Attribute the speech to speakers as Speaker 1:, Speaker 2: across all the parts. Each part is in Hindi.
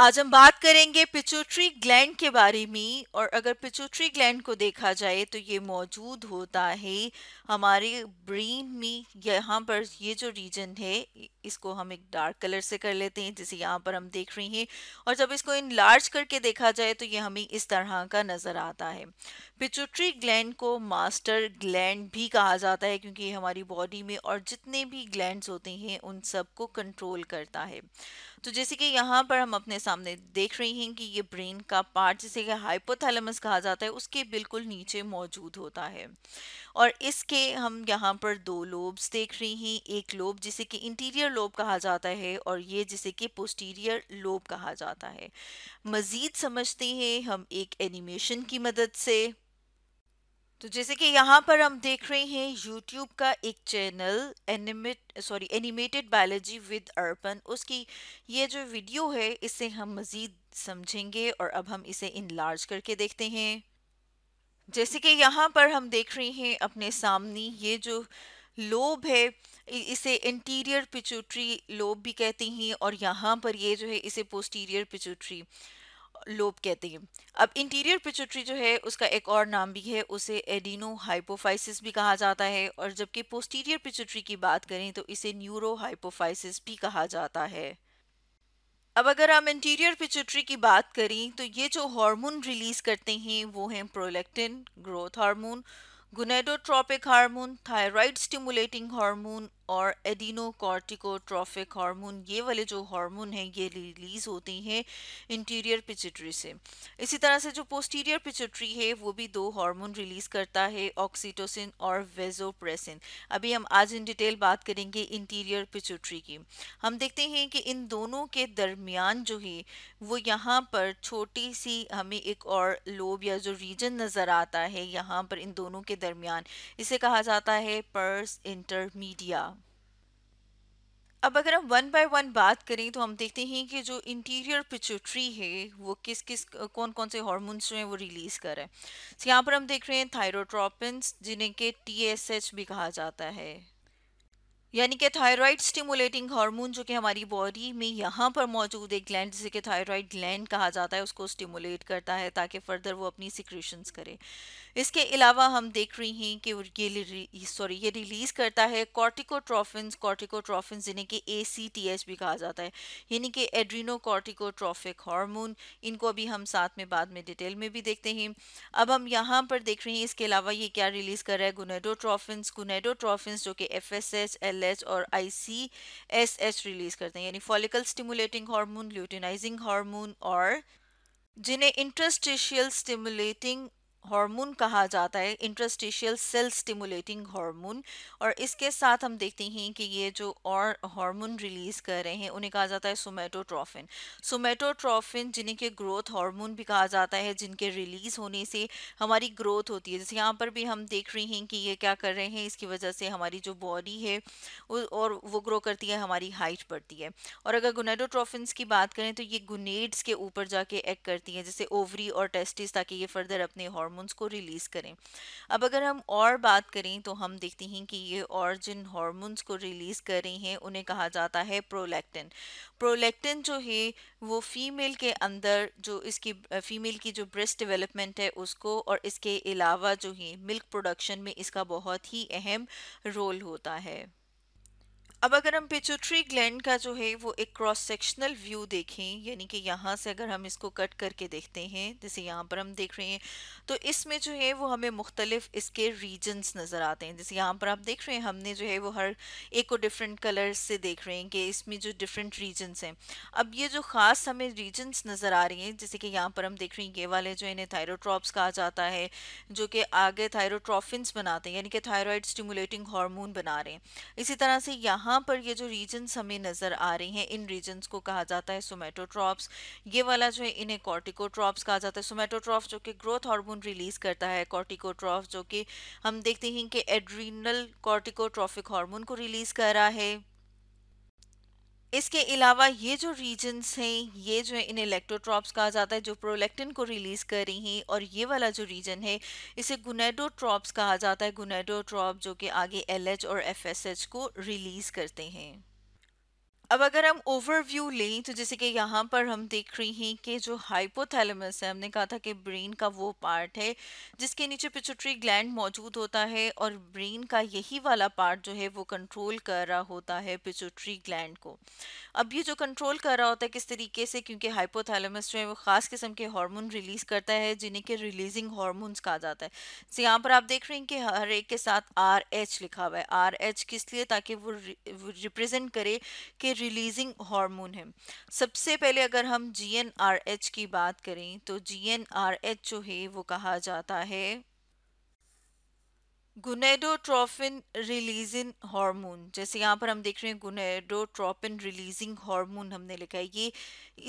Speaker 1: आज हम बात करेंगे पिचोट्री ग्लैंड के बारे में और अगर पिचोट्री ग्लैंड को देखा जाए तो ये मौजूद होता है हमारे ब्रेन में यहाँ पर ये जो रीजन है इसको हम एक डार्क कलर से कर लेते हैं जिसे यहाँ पर हम देख रहे हैं और जब इसको इन लार्ज करके देखा जाए तो ये हमें इस तरह का नज़र आता है पिचोट्री ग्लैंड को मास्टर ग्लैंड भी कहा जाता है क्योंकि ये हमारी बॉडी में और जितने भी ग्लैंड होते हैं उन सबको कंट्रोल करता है तो जैसे कि यहाँ पर हम अपने सामने देख रहे हैं कि ये ब्रेन का पार्ट जिसे कि हाइपोथैलेमस कहा जाता है उसके बिल्कुल नीचे मौजूद होता है और इसके हम यहाँ पर दो लोब्स देख रहे हैं एक लोब जिसे कि इंटीरियर लोब कहा जाता है और ये जिसे कि पोस्टीरियर लोब कहा जाता है मज़ीद समझते हैं हम एक एनिमेशन की मदद से तो जैसे कि यहाँ पर हम देख रहे हैं यूट्यूब का एक channel animate sorry animated biology with Arpan उसकी ये जो वीडियो है इसे हम मज़ीद समझेंगे और अब हम इसे इनलार्ज करके देखते हैं जैसे कि यहाँ पर हम देख रहे हैं अपने सामने ये जो लोब है इसे इंटीरियर पिचूट्री लोब भी कहते हैं और यहाँ पर ये जो है इसे पोस्टीरियर पिचूट्री लोब कहते हैं अब इंटीरियर पिचुटरी जो है उसका एक और नाम भी है उसे एडिनो हाइपोफाइसिस भी कहा जाता है और जबकि पोस्टीरियर पिचुटरी की बात करें तो इसे न्यूरो हाइपोफाइसिस भी कहा जाता है अब अगर हम इंटीरियर पिचुट्री की बात करें तो ये जो हार्मोन रिलीज करते हैं वो हैं prolactin growth hormone gonadotropic hormone thyroid stimulating hormone और एडिनोकॉर्टिकोट्रॉफिक हार्मोन ये वाले जो हार्मोन हैं ये रिलीज़ होते हैं इंटीरियर पिचट्री से इसी तरह से जो पोस्टीरियर पिचट्री है वो भी दो हार्मोन रिलीज़ करता है ऑक्सीटोसिन और वेजोप्रेसिन अभी हम आज इन डिटेल बात करेंगे इंटीरियर पिचट्री की हम देखते हैं कि इन दोनों के दरमियान जो है वो यहाँ पर छोटी सी हमें एक और लोब या जो रीजन नज़र आता है यहाँ पर इन दोनों के दरमियान इसे कहा जाता है पर्स इंटरमीडिया अब अगर हम वन बाय वन बात करें तो हम देखते हैं कि जो इंटीरियर पिचोट्री है वो किस किस कौन कौन से हॉर्मोन्स जो हैं वो रिलीज़ कर रहे हैं so, तो यहाँ पर हम देख रहे हैं थायरोट्रोपिन्स जिन्हें के टी भी कहा जाता है यानी कि थायराइड स्टिमुलेटिंग हार्मोन जो कि हमारी बॉडी में यहाँ पर मौजूद एक ग्लैंड जिसे कि थायराइड ग्लैंड कहा जाता है उसको स्टिमुलेट करता है ताकि फर्दर वो अपनी सिक्रेशंस करे इसके अलावा हम देख रही हैं कि ये सॉरी ये रिलीज़ करता है कॉर्टिकोट्रॉफिन्स कॉर्टिकोट्रॉफिन्स जिन्हें कि ए सी टी एस भी कहा जाता है यानी कि एड्रीनो कॉर्टिकोट्रॉफिक हार्मोन इनको अभी हम साथ में बाद में डिटेल में भी देखते हैं अब हम यहाँ पर देख रहे हैं इसके अलावा ये क्या रिलीज़ कर रहा है गुनेडोट्रॉफिन्स गुनेडोट्रॉफिन्स जो कि F S S L S और आई सी एस रिलीज करते हैं यानी follicle stimulating hormone luteinizing hormone और जिन्हें इंट्रस्टिशियल स्टिमुलेटिंग हार्मोन कहा जाता है इंटरस्टिशियल सेल स्टिमुलेटिंग हार्मोन और इसके साथ हम देखते हैं कि ये जो और हार्मोन रिलीज़ कर रहे हैं उन्हें कहा जाता है सोमेटोट्रॉफिन सोमेटोट्रॉफिन जिन्हें के ग्रोथ हार्मोन भी कहा जाता है जिनके रिलीज़ होने से हमारी ग्रोथ होती है जैसे यहाँ पर भी हम देख रहे हैं कि ये क्या कर रहे हैं इसकी वजह से हमारी जो बॉडी है और वो ग्रो करती है हमारी हाइट बढ़ती है और अगर गुनेडोट्रॉफिन की बात करें तो ये गुनेड्स के ऊपर जाके एक्ट करती हैं जैसे ओवरी और टेस्टिस ताकि ये फर्दर अपने हॉर्मोन हार्मोन्स को रिलीज़ करें अब अगर हम और बात करें तो हम देखते हैं कि ये और जिन हार्मोन्स को रिलीज़ कर रहे हैं उन्हें कहा जाता है प्रोलेक्टिन प्रोलेक्टिन जो है वो फीमेल के अंदर जो इसकी फीमेल की जो ब्रेस्ट डेवलपमेंट है उसको और इसके अलावा जो है मिल्क प्रोडक्शन में इसका बहुत ही अहम रोल होता है अब अगर हम पिचुट्री ग्लैंड का जो है वो एक क्रॉस सेक्शनल व्यू देखें यानी कि यहाँ से अगर हम इसको कट करके देखते हैं जैसे यहाँ पर हम देख रहे हैं तो इसमें जो है वो हमें मुख्तलिफ इसके रीजन्स नज़र आते हैं जैसे यहाँ पर आप देख रहे हैं हमने जो है वो हर एक को डिफरेंट कलर्स से देख रहे हैं कि इसमें जो डिफरेंट रीजन्स हैं अब ये जो ख़ास हमें रीजन्स नज़र आ रही हैं जैसे कि यहाँ पर हम देख रहे हैं ये वाले जो इन्हें थायरोट्रॉप्स कहा जाता है जो कि आगे थायरोट्रॉफिन्स बनाते हैं यानी कि थायरॉयड स्टिमुलेटिंग हार्मोन बना रहे हैं इसी तरह से यहाँ यहाँ पर ये जो रीजन्स हमें नज़र आ रही हैं इन रीजन्स को कहा जाता है सोमेटोट्रॉप्स ये वाला जो है इन्हें कॉर्टिकोट्रॉप्स कहा जाता है सोमेटोट्रॉफ जो कि ग्रोथ हार्मोन रिलीज़ करता है कॉर्टिकोट्रॉफ जो कि हम देखते हैं कि एड्रीनल कॉर्टिकोट्रॉफिक हार्मोन को रिलीज़ कर रहा है इसके अलावा ये जो रीजन्स हैं ये जो है इन इलेक्ट्रोट्रॉप्स कहा जाता है जो प्रोलेक्टिन को रिलीज़ कर रही हैं और ये वाला जो रीजन है इसे गुनेडोट्रॉप्स कहा जाता है गुनेडोट्रॉप जो कि आगे एल और एफ को रिलीज़ करते हैं अब अगर हम ओवरव्यू लें तो जैसे कि यहाँ पर हम देख रहे हैं कि जो हाइपोथैलेमस है हमने कहा था कि ब्रेन का वो पार्ट है जिसके नीचे पिचुट्री ग्लैंड मौजूद होता है और ब्रेन का यही वाला पार्ट जो है वो कंट्रोल कर रहा होता है पिचुट्री ग्लैंड को अब ये जो कंट्रोल कर रहा होता है किस तरीके से क्योंकि हाइपोथैलेमस जो है वो ख़ास किस्म के हारमोन रिलीज़ करता है जिन्हें के रिलीजिंग हार्मोन्स कहा जाता है तो यहाँ पर आप देख रहे हैं कि हर एक के साथ आर एच लिखा हुआ है आर एच किस लिए ताकि वो रिप्रजेंट करे कि रिलीजिंग हार्मोन है सबसे पहले अगर हम जी की बात करें तो जी जो है वो कहा जाता है गुनेडोट्रोफिन रिलीजिंग हार्मोन जैसे यहाँ पर हम देख रहे हैं गुनेडोट्रोपिन रिलीजिंग हार्मोन हमने लिखा है ये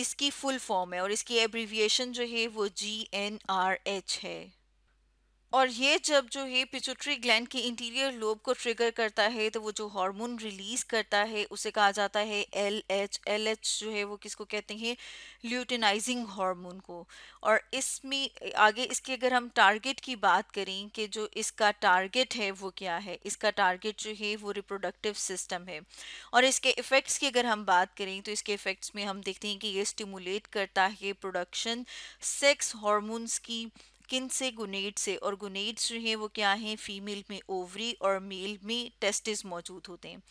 Speaker 1: इसकी फुल फॉर्म है और इसकी एब्रीविएशन जो है वो जी एन आर एच है और ये जब जो है पिचुट्री ग्लैंड के इंटीरियर लोब को ट्रिगर करता है तो वो जो हार्मोन रिलीज करता है उसे कहा जाता है एल एच एल एच जो है वो किसको कहते हैं ल्यूटिनाइजिंग हार्मोन को और इसमें आगे इसके अगर हम टारगेट की बात करें कि जो इसका टारगेट है वो क्या है इसका टारगेट जो है वो रिप्रोडक्टिव सिस्टम है और इसके इफ़ेक्ट्स की अगर हम बात करें तो इसके इफ़ेक्ट्स में हम देखते हैं कि ये स्टिमुलेट करता है प्रोडक्शन सेक्स हॉर्मोन्स की किन से गुनेट से और गुनेट्स जो हैं वो क्या हैं फीमेल में ओवरी और मेल में टेस्टिस मौजूद होते हैं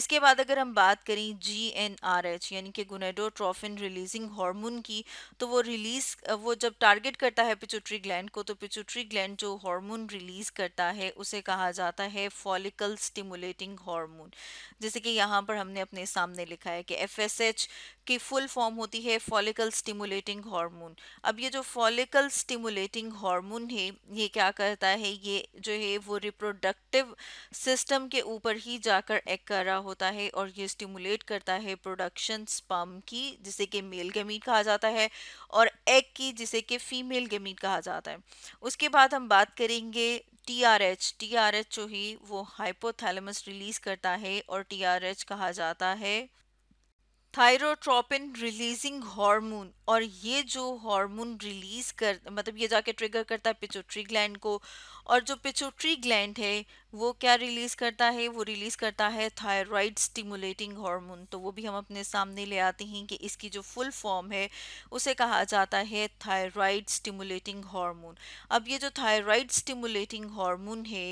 Speaker 1: इसके बाद अगर हम बात करें जी एन आर एच यानी कि गुनेडोट्रॉफिन रिलीजिंग हार्मोन की तो वो रिलीज वो जब टारगेट करता है पिचुट्री ग्लैंड को तो पिचुट्री ग्लैंड जो हार्मोन रिलीज करता है उसे कहा जाता है फॉलिकल स्टिमुलेटिंग हार्मोन जैसे कि यहाँ पर हमने अपने सामने लिखा है कि एफ एस एच की फुल फॉर्म होती है फॉलिकल स्टिमुलेटिंग हार्मोन अब ये जो फॉलिकल स्टिमुलेटिंग हार्मोन है ये क्या करता है ये जो है वो रिप्रोडक्टिव सिस्टम के ऊपर ही जाकर एक कर रहा होता है और ये स्टिमुलेट करता है प्रोडक्शन स्पम की जिसे कि मेल गमीट कहा जाता है और एग की जिसे कि फीमेल गमीट कहा जाता है उसके बाद हम बात करेंगे T R H T R H जो ही वो हाइपोथैलेमस रिलीज करता है और टी आर एच कहा जाता है थायरोट्रोपिन रिलीजिंग हार्मोन और ये जो हार्मोन रिलीज कर मतलब ये जाके ट्रिगर करता है पिचोट्री ग्लैंड को और जो पिचोट्री ग्लैंड है वो क्या रिलीज करता है वो रिलीज करता है थायराइड स्टिमुलेटिंग हार्मोन तो वो भी हम अपने सामने ले आते हैं कि इसकी जो फुल फॉर्म है उसे कहा जाता है थायराइड स्टिमुलेटिंग हार्मोन अब ये जो थायराइड स्टिमुलेटिंग हार्मोन है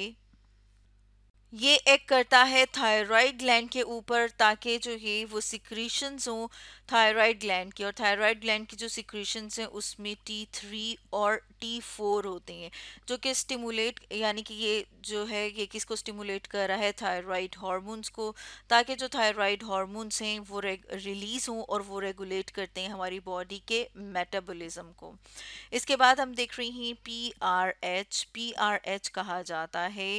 Speaker 1: ये एक करता है थायराइड ग्लैंड के ऊपर ताकि जो है वो सिक्रीशंस हों थायराइड ग्लैंड की और थायराइड ग्लैंड की जो सिक्रीशंस हैं उसमें टी थ्री और टी फोर होते हैं जो कि स्टिमुलेट यानी कि ये जो है ये किसको स्टिमुलेट कर रहा है थायराइड हार्मोन्स को ताकि जो थायराइड हार्मोन्स हैं वो रिलीज़ हों और वो रेगुलेट करते हैं हमारी बॉडी के मेटाबोलिज़म को इसके बाद हम देख रहे हैं P R H P R H कहा जाता है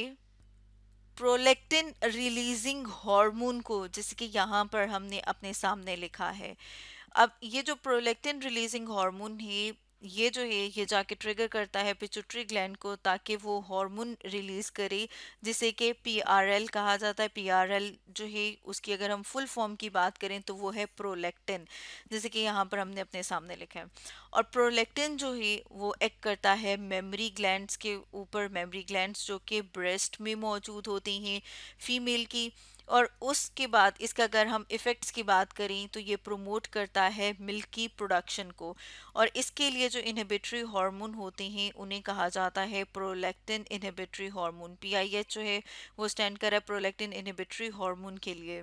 Speaker 1: प्रोलेक्टिन रिलीजिंग हार्मोन को जैसे कि यहाँ पर हमने अपने सामने लिखा है अब ये जो प्रोलेक्टिन रिलीजिंग हार्मोन है ये जो है ये जाके ट्रिगर करता है पिचुट्री ग्लैंड को ताकि वो हार्मोन रिलीज करे जिसे कि पीआरएल कहा जाता है पीआरएल जो है उसकी अगर हम फुल फॉर्म की बात करें तो वो है प्रोलेक्टिन जैसे कि यहाँ पर हमने अपने सामने लिखा है और प्रोलेक्टिन जो है वो एक्ट करता है मेमरी ग्लैंड्स के ऊपर मेमरी ग्लैंड्स जो कि ब्रेस्ट में मौजूद होती हैं फीमेल की और उसके बाद इसका अगर हम इफ़ेक्ट्स की बात करें तो ये प्रोमोट करता है मिल्क की प्रोडक्शन को और इसके लिए जो इनहिबिटरी हार्मोन होते हैं उन्हें कहा जाता है प्रोलेक्टिन इनहिबिटरी हार्मोन पीआईएच जो है वो स्टैंड कर रहा है प्रोलेक्टिन इनहिबिटरी हार्मोन के लिए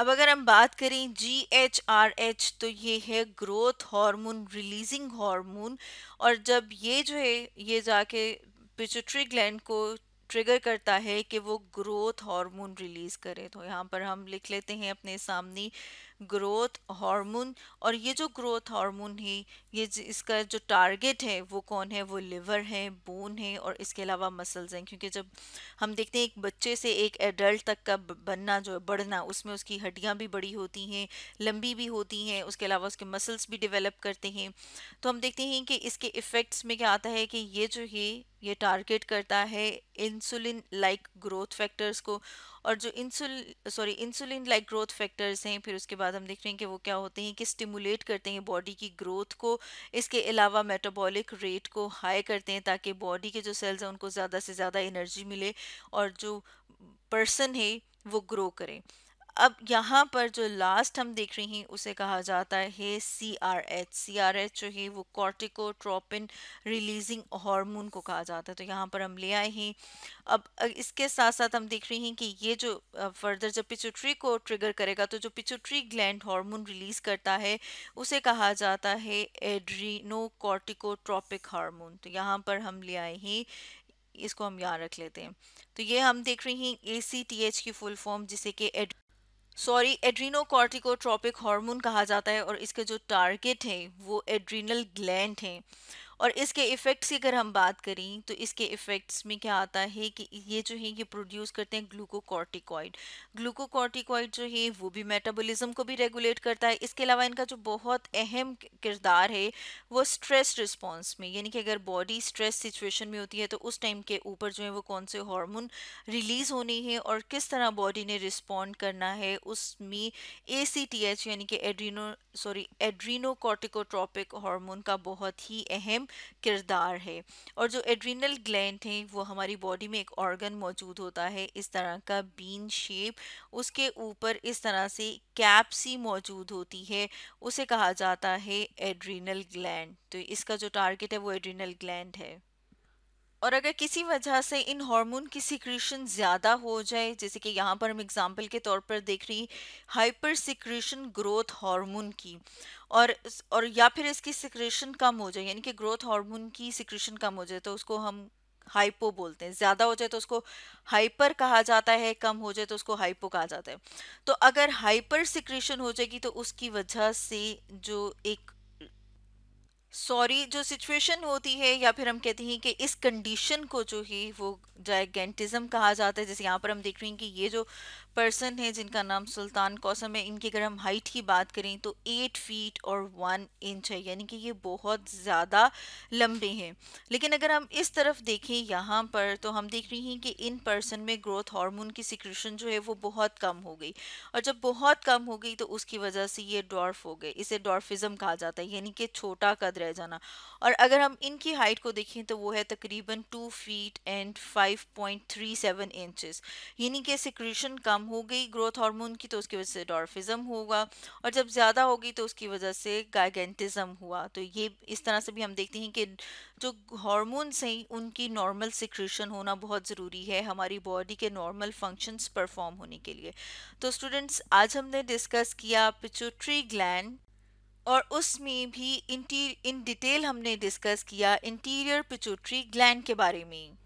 Speaker 1: अब अगर हम बात करें जी एच आर एच तो ये है ग्रोथ हार्मोन रिलीजिंग हार्मोन और जब ये जो है ये जाके पिचुट्री ग्लैंड को ट्रिगर करता है कि वो ग्रोथ हार्मोन रिलीज़ करे तो यहाँ पर हम लिख लेते हैं अपने सामने ग्रोथ हार्मोन और ये जो ग्रोथ हार्मोन है ये इसका जो टारगेट है वो कौन है वो लिवर है बोन है और इसके अलावा मसल्स हैं क्योंकि जब हम देखते हैं एक बच्चे से एक एडल्ट तक का बनना जो है बढ़ना उसमें उसकी हड्डियाँ भी बड़ी होती हैं लंबी भी होती हैं उसके अलावा उसके मसल्स भी डिवेलप करते हैं तो हम देखते हैं कि इसके इफ़ेक्ट्स में क्या आता है कि ये जो है ये टारगेट करता है इंसुलिन लाइक ग्रोथ फैक्टर्स को और जो insul sorry insulin like growth factors हैं फिर उसके बाद हम देख रहे हैं कि वो क्या होते हैं कि स्टिमुलेट करते हैं बॉडी की ग्रोथ को इसके अलावा मेटाबॉलिक रेट को हाई करते हैं ताकि बॉडी के जो सेल्स हैं उनको ज़्यादा से ज़्यादा एनर्जी मिले और जो पर्सन है वो ग्रो करें अब यहाँ पर जो लास्ट हम देख रहे हैं उसे कहा जाता है C R H C R H जो है वो कॉर्टिकोट्रोपिन रिलीजिंग हार्मोन को कहा जाता है तो यहाँ पर हम ले आए हैं अब इसके साथ साथ हम देख रहे हैं कि ये जो फर्दर जब पिचुट्री को ट्रिगर करेगा तो जो पिचुट्री ग्लैंड हार्मोन रिलीज करता है उसे कहा जाता है एड्रीनो कॉर्टिकोट्रोपिक हारमोन तो यहाँ पर हम ले आए हैं इसको हम यहाँ रख लेते हैं तो ये हम देख रहे हैं ए सी टी एच की फुल फॉर्म जिसे कि एड सॉरी एड्रीनोकॉर्टिकोट्रॉपिक हार्मोन कहा जाता है और इसके जो टारगेट हैं वो एड्रीनल ग्लैंड हैं और इसके इफ़ेक्ट्स की अगर हम बात करें तो इसके इफ़ेक्ट्स में क्या आता है कि ये जो है ये प्रोड्यूस करते हैं ग्लूकोकॉर्टिकॉइड ग्लूकोकॉर्टिकॉइड जो है वो भी मेटाबॉलिज्म को भी रेगुलेट करता है इसके अलावा इनका जो बहुत अहम किरदार है वो स्ट्रेस रिस्पॉन्स में यानी कि अगर बॉडी स्ट्रेस सिचुएशन में होती है तो उस टाइम के ऊपर जो है वो कौन से हॉर्मोन रिलीज़ होने हैं और किस तरह बॉडी ने रिस्पॉन्ड करना है उसमें ए यानी कि एड्रीनो सॉरी एड्रीनोकॉर्टिकोट्रॉपिक हॉर्मोन का बहुत ही अहम किरदार है और जो एड्रीनल ग्लैंड है वो हमारी बॉडी में एक ऑर्गन मौजूद होता है इस तरह का बीन शेप उसके ऊपर इस तरह से कैप्सी मौजूद होती है उसे कहा जाता है एड्रीनल ग्लैंड तो इसका जो टारगेट है वो एड्रीनल ग्लैंड है और अगर किसी वजह से इन हार्मोन की सिक्रीशन ज़्यादा हो जाए जैसे कि यहाँ पर हम एग्जांपल के तौर पर देख रही हाइपर सिक्रीशन ग्रोथ हार्मोन की और और या फिर इसकी सिक्रीशन कम हो जाए यानी कि ग्रोथ हार्मोन की सिक्रीशन कम हो जाए तो उसको हम हाइपो बोलते हैं ज़्यादा हो जाए तो उसको हाइपर कहा जाता है कम हो जाए तो उसको हाइपो कहा जाता है तो अगर हाइपर सिक्रीशन हो जाएगी तो उसकी वजह से जो एक सॉरी जो सिचुएशन होती है या फिर हम कहते हैं कि इस कंडीशन को जो है वो जाइगेंटिज्म कहा जाता है जैसे यहाँ पर हम देख रहे हैं कि ये जो पर्सन है जिनका नाम सुल्तान कौसम है इनकी अगर हम हाइट की बात करें तो एट फीट और वन इंच है यानी कि ये बहुत ज़्यादा लंबे हैं लेकिन अगर हम इस तरफ देखें यहाँ पर तो हम देख रहे हैं कि इन पर्सन में ग्रोथ हार्मोन की सिक्रेशन जो है वो बहुत कम हो गई और जब बहुत कम हो गई तो उसकी वजह से ये डॉर्फ हो गए इसे डॉर्फिज़म कहा जाता है यानी कि छोटा कद रह जाना और अगर हम इनकी हाइट को देखें तो वो है तकरीबन two feet and five point three seven inches यानी कि सिक्रेशन कम कम हो गई ग्रोथ हार्मोन की तो उसकी वजह से डॉर्फिज़म होगा और जब ज़्यादा होगी तो उसकी वजह से गाइगेंटिज्म हुआ तो ये इस तरह से भी हम देखते हैं कि जो हार्मोन्स हैं उनकी नॉर्मल सिक्रेशन होना बहुत ज़रूरी है हमारी बॉडी के नॉर्मल फंक्शंस परफॉर्म होने के लिए तो स्टूडेंट्स आज हमने डिस्कस किया पिचोट्री ग्लैंड और उसमें भी इंटीरियर इन डिटेल हमने डिस्कस किया इंटीरियर पिचोट्री ग्लैंड के बारे में